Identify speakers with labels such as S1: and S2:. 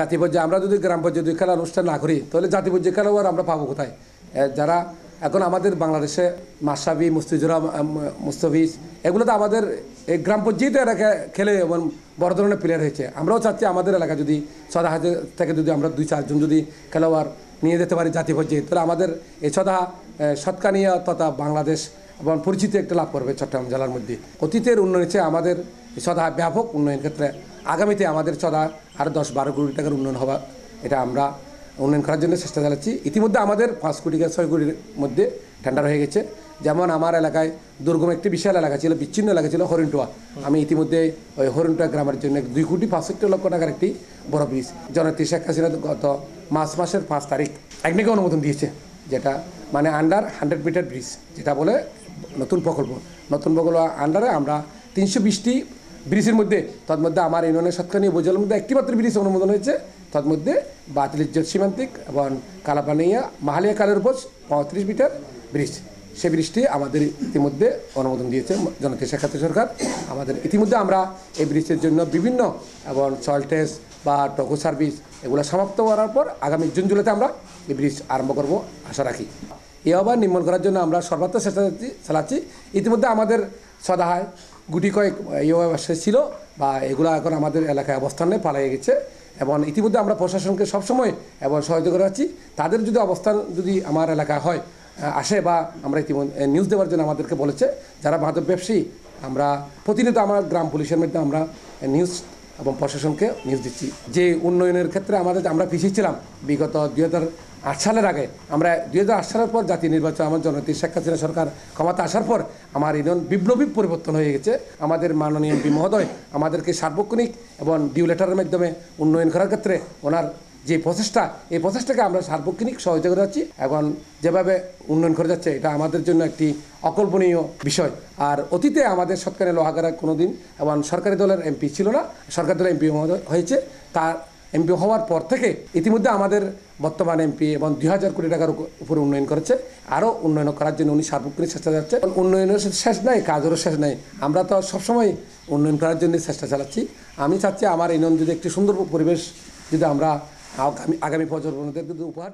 S1: জাতি পর্যায়ে আমরা যদি গ্রাম পর্যায়ে খেলা অনুষ্ঠান না করি তাহলে জাতি পর্যায়ে খেলাও আর আমরা পাবো কোথায় যারা এখন আমাদের বাংলাদেশে মাসাবি মুস্তিজুরা মুস্তফিজ এগুলো তো আমাদের এই গ্রাম পর্যায়েই তো এরা খেলে এবং বড় ধরনের প্লেয়ার হয়েছে আমরাও চাচ্ছি আমাদের এলাকা যদি হাজার থেকে যদি আমরা দুই চারজন যদি খেলোয়াড় নিয়ে যেতে পারি জাতি পর্যায়ে তাহলে আমাদের এই সদা সৎকানিয়া তথা বাংলাদেশ এবং পরিচিতি একটা লাভ করবে চট্টগ্রাম জেলার মধ্যে অতীতের উন্নয়ন হচ্ছে আমাদের সদা ব্যাপক উন্নয়ন ক্ষেত্রে আগামীতে আমাদের চলা আরও দশ বারো কোটি টাকার উন্নয়ন হওয়া এটা আমরা উন্নয়ন করার জন্য চেষ্টা চালাচ্ছি ইতিমধ্যে আমাদের পাঁচ কোটি ছয় কোটির মধ্যে টেন্ডার হয়ে গেছে যেমন আমার এলাকায় দুর্গম একটি বিশাল এলাকা ছিল বিচ্ছিন্ন এলাকা ছিল হরিণটোয়া আমি ইতিমধ্যে ওই হরিণটোয়া গ্রামের জন্য দুই কোটি পাঁচষট্টি লক্ষ টাকার একটি বড় ব্রিজ জনতী শেখ হাসিনা গত মাস মাসের পাঁচ তারিখ একদিকে অনুমোদন দিয়েছে যেটা মানে আন্ডার হান্ড্রেড মিটার ব্রিজ যেটা বলে নতুন প্রকল্প নতুন প্রকল্প আন্ডারে আমরা তিনশো বিশটি ব্রিজের মধ্যে তদমধ্যে আমার ইউনিয়নের সৎকারী উপজেলার মধ্যে একটিমাত্র ব্রিজ অনুমোদন হয়েছে বাতিলের জোট সীমান্তিক এবং কালাপানিয়া মাহালিয়া কালের উপর পঁয়ত্রিশ মিটার ব্রিজ সে ব্রিজটি আমাদের ইতিমধ্যে অনুমোদন দিয়েছে জনপ্রিয় শিক্ষার্থী সরকার আমাদের ইতিমধ্যে আমরা এই ব্রিজের জন্য বিভিন্ন এবং সয়েল টেস্ট বা টোকো সার্ভিস এগুলো সমাপ্ত করার পর আগামী জুন জুলাইতে আমরা এই ব্রিজ আরম্ভ করব আশা রাখি এই আবার নির্মাণ করার জন্য আমরা সর্বাত্ম চেষ্টা চালাচ্ছি ইতিমধ্যে আমাদের সদাহায় গুটি কয়েক ইয়ে ছিল বা এগুলো এখন আমাদের এলাকায় অবস্থানে পালিয়ে গেছে এবং ইতিমধ্যে আমরা প্রশাসনকে সবসময় এবং সহায়তা করে আছি তাদের যদি অবস্থান যদি আমার এলাকায় হয় আসে বা আমরা ইতিমধ্যে নিউজ দেওয়ার জন্য আমাদেরকে বলেছে যারা মাদক ব্যবসায়ী আমরা প্রতিনিয়ত আমার গ্রাম পুলিশের মধ্যে আমরা নিউজ এবং প্রশাসনকে নিউজ দিচ্ছি যে উন্নয়নের ক্ষেত্রে আমাদের আমরা পিছিয়েছিলাম বিগত দুই হাজার আট সালের আগে আমরা দুই হাজার আট সালের পর জাতীয় নির্বাচন আমার জনতি শেখ হাসিনা সরকার ক্ষমতা আসার পর আমার ইউনিয়ন বিপ্লবী পরিবর্তন হয়ে গেছে আমাদের মাননীয় এমপি মহোদয় আমাদেরকে সার্বক্ষণিক এবং ডিউ লেটারের মাধ্যমে উন্নয়ন করার ক্ষেত্রে ওনার যে প্রচেষ্টা এই প্রচেষ্টাকে আমরা সার্বক্ষণিক সহযোগিতা করে যাচ্ছি এখন যেভাবে উন্নয়ন করে যাচ্ছে এটা আমাদের জন্য একটি অকল্পনীয় বিষয় আর অতীতে আমাদের সরকারের লোহাগারা কোনো দিন এবং সরকারি দলের এমপি ছিল না সরকারি দলের এমপি হয়েছে তার এমপি হওয়ার পর থেকে ইতিমধ্যে আমাদের বর্তমান এমপি এবং দুই হাজার কোটি টাকার উপরে উন্নয়ন করেছে আরও উন্নয়ন করার জন্য উনি সার্বক্ষণ চেষ্টা যাচ্ছে উন্নয়নের শেষ নাই কাজেরও শেষ নাই আমরা তো সবসময় উন্নয়ন করার জন্য চেষ্টা চালাচ্ছি আমি চাচ্ছি আমার এই নন্দীতে একটি সুন্দর পরিবেশ যদি আমরা আগামী আগামী প্রজন্মদের উপহার